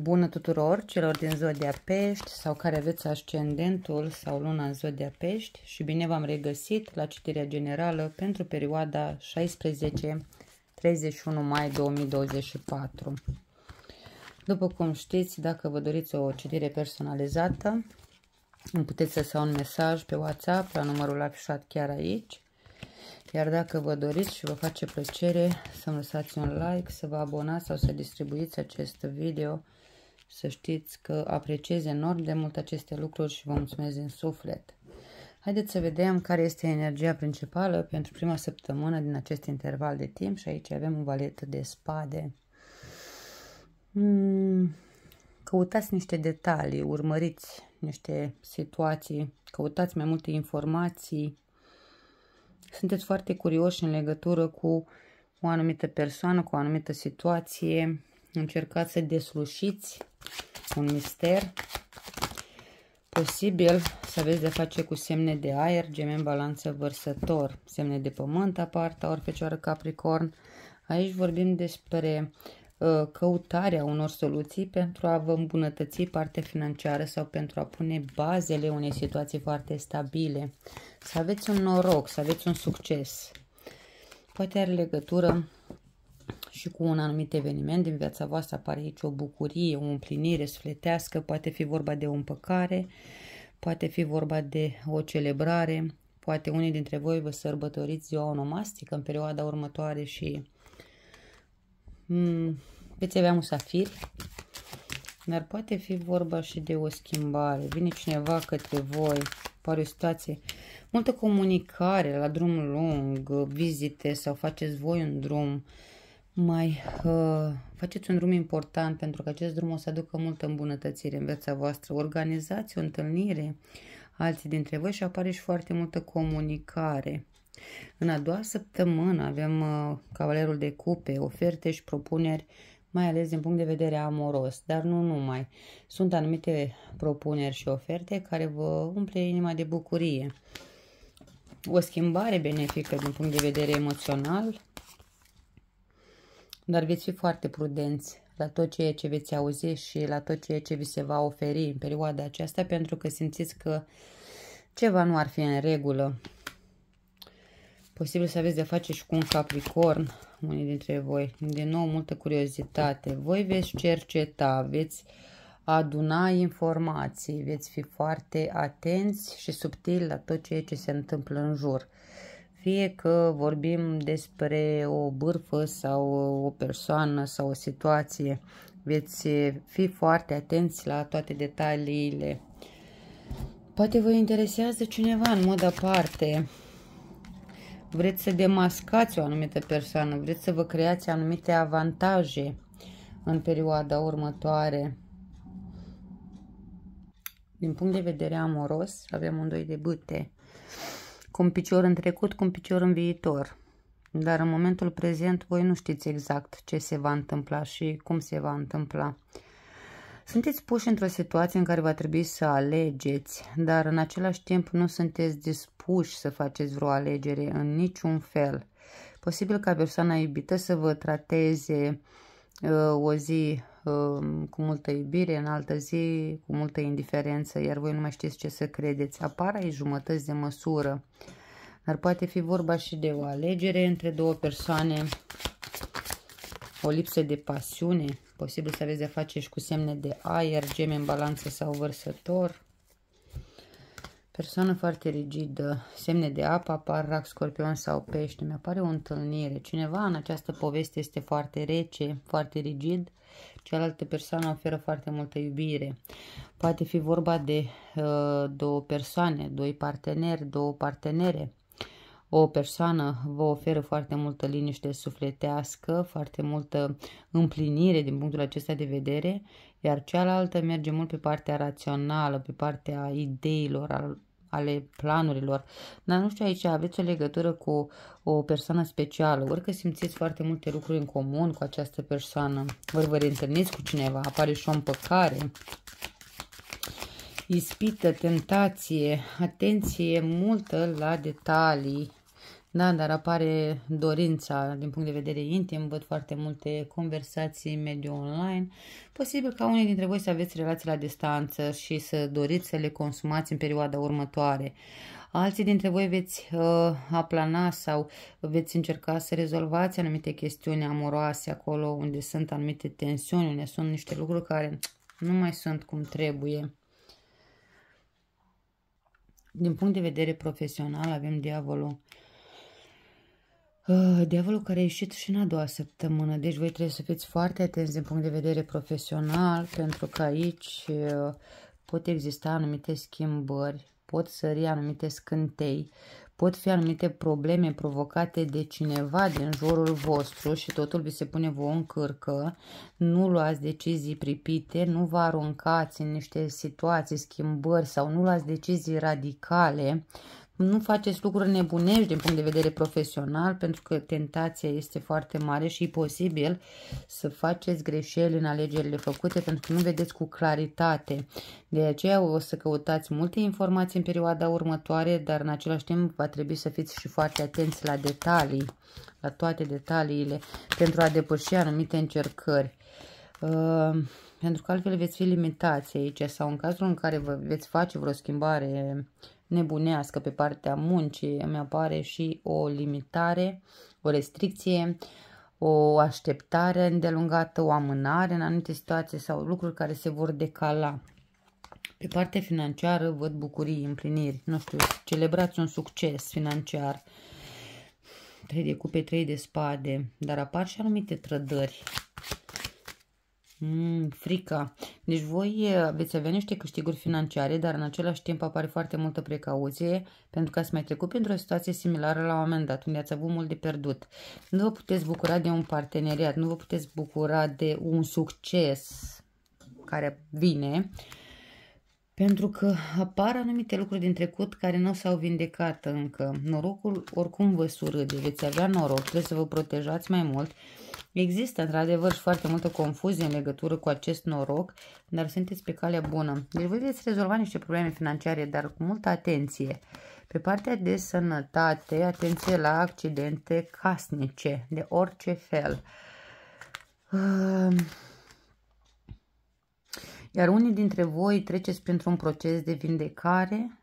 Bună tuturor celor din Zodia Pești sau care aveți ascendentul sau luna în Zodia Pești și bine v-am regăsit la citirea generală pentru perioada 16-31 mai 2024. După cum știți, dacă vă doriți o citire personalizată, îmi puteți să un mesaj pe WhatsApp la numărul afișat chiar aici. Iar dacă vă doriți și vă face plăcere să-mi lăsați un like, să vă abonați sau să distribuiți acest video să știți că apreciez enorm de mult aceste lucruri și vă mulțumesc din suflet. Haideți să vedem care este energia principală pentru prima săptămână din acest interval de timp și aici avem un valet de spade. Hmm, căutați niște detalii, urmăriți niște situații, căutați mai multe informații. Sunteți foarte curioși în legătură cu o anumită persoană, cu o anumită situație. Încercați să deslușiți un mister. Posibil să aveți de face cu semne de aer, gemen, balanță, vărsător, semne de pământ aparta, ori fecioară, capricorn. Aici vorbim despre uh, căutarea unor soluții pentru a vă îmbunătăți partea financiară sau pentru a pune bazele unei situații foarte stabile. Să aveți un noroc, să aveți un succes. Poate are legătură și cu un anumit eveniment din viața voastră apare aici o bucurie, o împlinire sufletească, poate fi vorba de o împăcare, poate fi vorba de o celebrare, poate unii dintre voi vă sărbătoriți ziua onomastică în perioada următoare și mm, veți avea musafiri, dar poate fi vorba și de o schimbare. Vine cineva către voi, pare o situație, multă comunicare la drum lung, vizite sau faceți voi un drum, uh, mai uh, faceți un drum important pentru că acest drum o să aducă multă îmbunătățire în viața voastră. Organizați o întâlnire alții dintre voi și apare și foarte multă comunicare. În a doua săptămână avem uh, Cavalerul de Cupe, oferte și propuneri mai ales din punct de vedere amoros, dar nu numai. Sunt anumite propuneri și oferte care vă umple inima de bucurie. O schimbare benefică din punct de vedere emoțional, dar veți fi foarte prudenți la tot ceea ce veți auzi și la tot ceea ce vi se va oferi în perioada aceasta, pentru că simțiți că ceva nu ar fi în regulă. Posibil să aveți de face și cu un capricorn, unii dintre voi. Din nou, multă curiozitate. Voi veți cerceta, veți aduna informații, veți fi foarte atenți și subtili la tot ceea ce se întâmplă în jur. Fie că vorbim despre o bârfă sau o persoană sau o situație, veți fi foarte atenți la toate detaliile. Poate vă interesează cineva în mod aparte. Vreți să demascați o anumită persoană, vreți să vă creați anumite avantaje în perioada următoare. Din punct de vedere amoros, avem un doi de bâte cu un picior în trecut, cu un picior în viitor. Dar în momentul prezent voi nu știți exact ce se va întâmpla și cum se va întâmpla. Sunteți puși într-o situație în care va trebui să alegeți, dar în același timp nu sunteți dispuși să faceți vreo alegere în niciun fel. Posibil ca persoana iubită să vă trateze uh, o zi Ehm, cu multă iubire, în altă zi cu multă indiferență, iar voi nu mai știți ce să credeți. Apar aici jumătăți de măsură, dar poate fi vorba și de o alegere între două persoane, o lipsă de pasiune, posibil să aveți de-a face și cu semne de aer, gemeni, în balanță sau vărsător, Persoană foarte rigidă, semne de apă, apar rac, scorpion sau pește. Mi-apare o întâlnire. Cineva în această poveste este foarte rece, foarte rigid. Cealaltă persoană oferă foarte multă iubire. Poate fi vorba de uh, două persoane, doi parteneri, două partenere. O persoană vă oferă foarte multă liniște sufletească, foarte multă împlinire din punctul acesta de vedere, iar cealaltă merge mult pe partea rațională, pe partea ideilor, al, ale planurilor. Dar nu știu aici, aveți o legătură cu o persoană specială, orică simțiți foarte multe lucruri în comun cu această persoană, ori vă reîntâlniți cu cineva, apare și o împăcare, ispită, tentație, atenție multă la detalii, da, dar apare dorința din punct de vedere intim, văd foarte multe conversații în mediul online. Posibil ca unii dintre voi să aveți relații la distanță și să doriți să le consumați în perioada următoare. Alții dintre voi veți uh, aplana sau veți încerca să rezolvați anumite chestiuni amoroase acolo unde sunt anumite tensiuni, unde sunt niște lucruri care nu mai sunt cum trebuie. Din punct de vedere profesional avem diavolul Ah, diavolul care a ieșit și în a doua săptămână, deci voi trebuie să fiți foarte atenți din punct de vedere profesional, pentru că aici ah, pot exista anumite schimbări, pot sări anumite scântei, pot fi anumite probleme provocate de cineva din jurul vostru și totul vi se pune vouă în cârcă, nu luați decizii pripite, nu vă aruncați în niște situații, schimbări sau nu luați decizii radicale, nu faceți lucruri nebunești din punct de vedere profesional, pentru că tentația este foarte mare și e posibil să faceți greșeli în alegerile făcute, pentru că nu vedeți cu claritate. De aceea o să căutați multe informații în perioada următoare, dar în același timp va trebui să fiți și foarte atenți la detalii, la toate detaliile, pentru a depăși anumite încercări. Uh, pentru că altfel veți fi limitați aici sau în cazul în care vă veți face vreo schimbare nebunească pe partea muncii, îmi apare și o limitare, o restricție, o așteptare îndelungată, o amânare în anumite situații sau lucruri care se vor decala. Pe partea financiară văd bucurii, împliniri, nu știu, celebrați un succes financiar. Trei de cupe, trei de spade, dar apar și anumite trădări Mm, frica. Deci voi veți avea niște câștiguri financiare, dar în același timp apare foarte multă precauție, pentru că ați mai trecut printr-o situație similară la un moment dat, unde ați avut mult de pierdut. Nu vă puteți bucura de un parteneriat, nu vă puteți bucura de un succes care vine, uh, pentru că apar anumite lucruri din trecut care nu s-au vindecat încă. Norocul oricum vă surâde, veți avea noroc, trebuie să vă protejați mai mult. Există într-adevăr și foarte multă confuzie în legătură cu acest noroc, dar sunteți pe calea bună. Deci vă veți rezolva niște probleme financiare, dar cu multă atenție. Pe partea de sănătate, atenție la accidente casnice, de orice fel. Uh iar unii dintre voi treceți printr-un proces de vindecare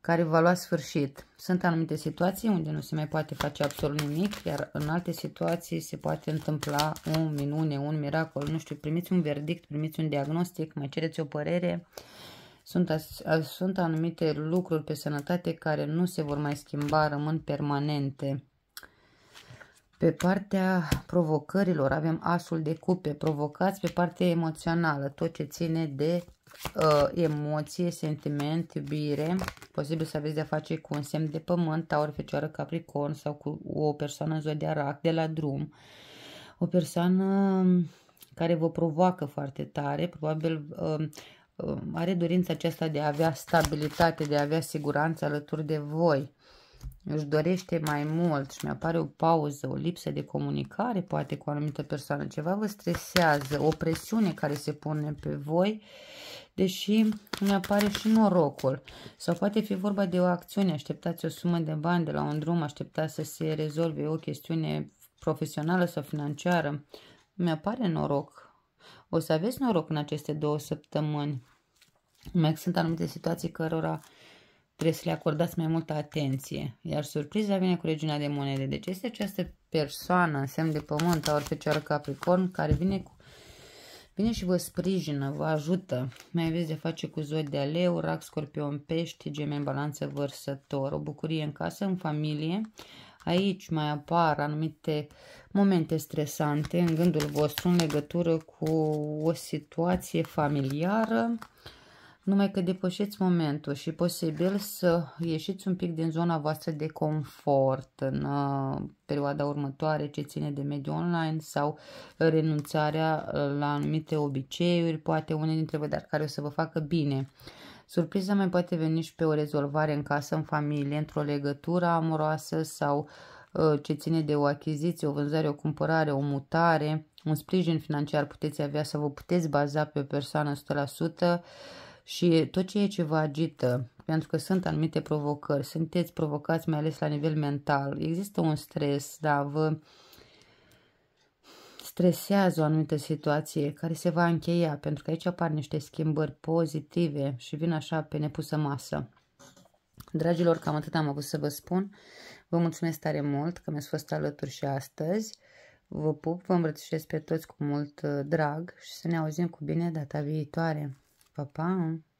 care va lua sfârșit. Sunt anumite situații unde nu se mai poate face absolut nimic, iar în alte situații se poate întâmpla o minune, un miracol, nu știu, primiți un verdict, primiți un diagnostic, mai cereți o părere. Sunt, sunt anumite lucruri pe sănătate care nu se vor mai schimba, rămân permanente. Pe partea provocărilor avem asul de cupe. Provocați pe partea emoțională. Tot ce ține de uh, emoție, sentiment, iubire. Posibil să aveți de-a face cu un semn de pământ, taur, fecioară, capricorn sau cu o persoană în zoa de arac, de la drum. O persoană um, care vă provoacă foarte tare, probabil uh, uh, are dorința aceasta de a avea stabilitate, de a avea siguranță alături de voi își dorește mai mult și mi-apare o pauză, o lipsă de comunicare, poate cu o anumită persoană, ceva vă stresează, o presiune care se pune pe voi, deși mi-apare și norocul. Sau poate fi vorba de o acțiune, așteptați o sumă de bani de la un drum, așteptați să se rezolve o chestiune profesională sau financiară. Mi-apare noroc. O să aveți noroc în aceste două săptămâni. Mai sunt anumite situații cărora trebuie să le acordați mai multă atenție. Iar surpriza vine cu regiunea de monede. Deci este această persoană în semn de pământ, aur fecioară capricorn, care vine cu Vine și vă sprijină, vă ajută. Mai aveți de face cu zodia de aleu, rac, scorpion, pești, gemeni, balanță, vărsător. O bucurie în casă, în familie. Aici mai apar anumite momente stresante în gândul vostru în legătură cu o situație familiară numai că depășiți momentul și posibil să ieșiți un pic din zona voastră de confort în uh, perioada următoare ce ține de mediul online sau renunțarea uh, la anumite obiceiuri, poate unele dintre voi, dar care o să vă facă bine. Surpriza mai poate veni și pe o rezolvare în casă, în familie, într-o legătură amoroasă sau uh, ce ține de o achiziție, o vânzare, o cumpărare, o mutare, un sprijin financiar puteți avea să vă puteți baza pe o persoană 100%, și tot ceea ce vă agită, pentru că sunt anumite provocări, sunteți provocați mai ales la nivel mental, există un stres, da, vă stresează o anumită situație care se va încheia, pentru că aici apar niște schimbări pozitive și vin așa pe nepusă masă. Dragilor, cam atât am avut să vă spun. Vă mulțumesc tare mult că mi-ați fost alături și astăzi. Vă pup, vă îmbrățișez pe toți cu mult uh, drag și să ne auzim cu bine data viitoare. papá, hein? Né?